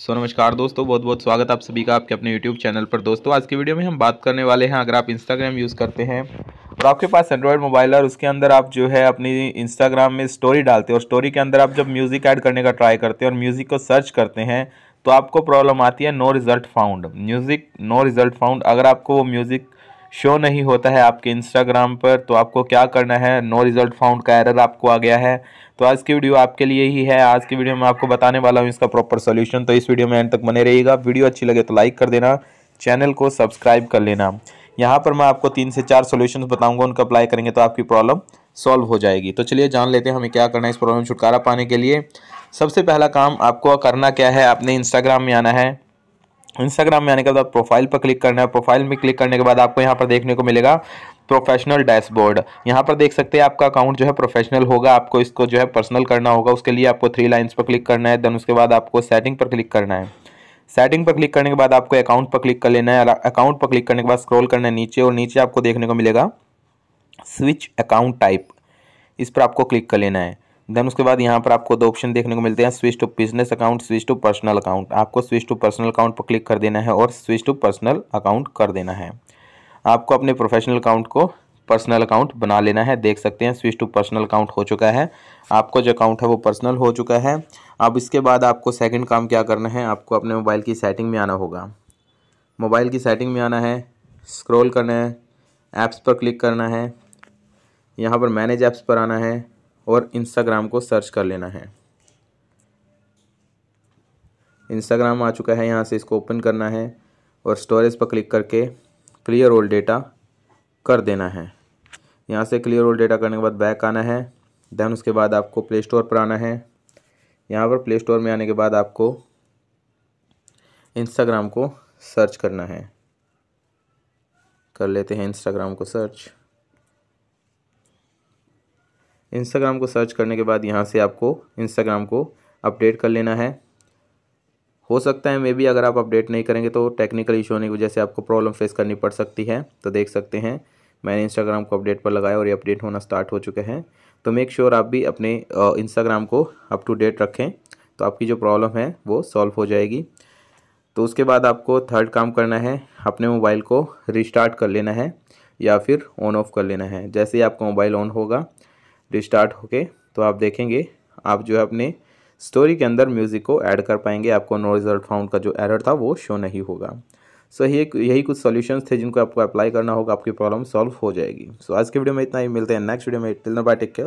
सो नमस्कार दोस्तों बहुत बहुत स्वागत आप सभी का आपके अपने यूट्यूब चैनल पर दोस्तों आज की वीडियो में हम बात करने वाले हैं अगर आप इंस्टाग्राम यूज़ करते हैं और आपके पास एंड्रॉयड मोबाइल है और उसके अंदर आप जो है अपनी इंस्टाग्राम में स्टोरी डालते हैं और स्टोरी के अंदर आप जब म्यूज़िक ऐड करने का ट्राई करते हैं और म्यूज़िक को सर्च करते हैं तो आपको प्रॉब्लम आती है no result found music no result found अगर आपको वो म्यूज़िक शो नहीं होता है आपके इंस्टाग्राम पर तो आपको क्या करना है नो रिज़ल्ट फाउंड का एरर आपको आ गया है तो आज की वीडियो आपके लिए ही है आज की वीडियो में आपको बताने वाला हूँ इसका प्रॉपर सोल्यूशन तो इस वीडियो में एंड तक बने रहेगा वीडियो अच्छी लगे तो लाइक कर देना चैनल को सब्सक्राइब कर लेना यहाँ पर मैं आपको तीन से चार सोल्यूशन बताऊँगा उनका अप्लाई करेंगे तो आपकी प्रॉब्लम सॉल्व हो जाएगी तो चलिए जान लेते हैं हमें क्या करना है इस प्रॉब्लम छुटकारा पाने के लिए सबसे पहला काम आपको करना क्या है आपने इंस्टाग्राम में आना है इंस्टाग्राम में आने के बाद प्रोफाइल पर क्लिक करना है प्रोफाइल में क्लिक करने के बाद आपको यहाँ पर देखने को मिलेगा प्रोफेशनल डैशबोर्ड यहाँ पर देख सकते हैं आपका अकाउंट जो है प्रोफेशनल होगा आपको इसको जो है पर्सनल करना होगा उसके लिए आपको थ्री लाइन्स पर क्लिक करना है देन उसके बाद आपको सेटिंग पर क्लिक करना है सेटिंग पर क्लिक करने के बाद आपको अकाउंट पर क्लिक कर लेना है अकाउंट पर क्लिक करने के बाद स्क्रॉल करना है नीचे और नीचे आपको देखने को मिलेगा स्विच अकाउंट टाइप इस पर आपको क्लिक कर लेना है देन उसके बाद यहाँ पर आपको दो ऑप्शन देखने को मिलते हैं switch to business account switch to personal account आपको स्विच टू पर्सनल अकाउंट पर क्लिक कर देना है और स्विच टू पर्सनल अकाउंट कर देना है आपको अपने प्रोफेशनल अकाउंट को पर्सनल अकाउंट बना लेना है देख सकते हैं स्विच टू पर्सनल अकाउंट हो चुका है आपका जो अकाउंट है वो पर्सनल हो चुका है अब इसके बाद आपको सेकंड काम क्या करना है आपको अपने मोबाइल की सेटिंग में आना होगा मोबाइल की सेटिंग में आना है स्क्रॉल करना है ऐप्स पर क्लिक करना है यहाँ पर मैनेज ऐप्स पर आना है और इंस्टाग्राम को सर्च कर लेना है इंस्टाग्राम आ चुका है यहाँ से इसको ओपन करना है और स्टोरेज पर क्लिक करके क्लियर ओल्ड डेटा कर देना है यहाँ से क्लियर ओल्ड डेटा करने के बाद बैक आना है देन उसके बाद आपको प्ले स्टोर पर आना है यहाँ पर प्ले स्टोर में आने के बाद आपको इंस्टाग्राम को सर्च करना है कर लेते हैं इंस्टाग्राम को सर्च इंस्टाग्राम को सर्च करने के बाद यहाँ से आपको इंस्टाग्राम को अपडेट कर लेना है हो सकता है मे बी अगर आप अपडेट नहीं करेंगे तो टेक्निकल इशू होने की वजह से आपको प्रॉब्लम फेस करनी पड़ सकती है तो देख सकते हैं मैंने इंस्टाग्राम को अपडेट पर लगाया और ये अपडेट होना स्टार्ट हो चुके हैं तो मेक श्योर sure आप भी अपने इंस्टाग्राम को अप टू डेट रखें तो आपकी जो प्रॉब्लम है वो सॉल्व हो जाएगी तो उसके बाद आपको थर्ड काम करना है अपने मोबाइल को रिस्टार्ट कर लेना है या फिर ऑन ऑफ कर लेना है जैसे ही आपका मोबाइल ऑन होगा रिस्टार्ट होके तो आप देखेंगे आप जो है अपने स्टोरी के अंदर म्यूज़िक को ऐड कर पाएंगे आपको नो रिजल्ट फाउंड का जो एरर था वो शो नहीं होगा सो so, ये यही कुछ सॉल्यूशंस थे जिनको आपको अप्लाई करना होगा आपकी प्रॉब्लम सॉल्व हो जाएगी सो so, आज के वीडियो में इतना ही मिलते हैं नेक्स्ट वीडियो में टिल बाय टेक केयर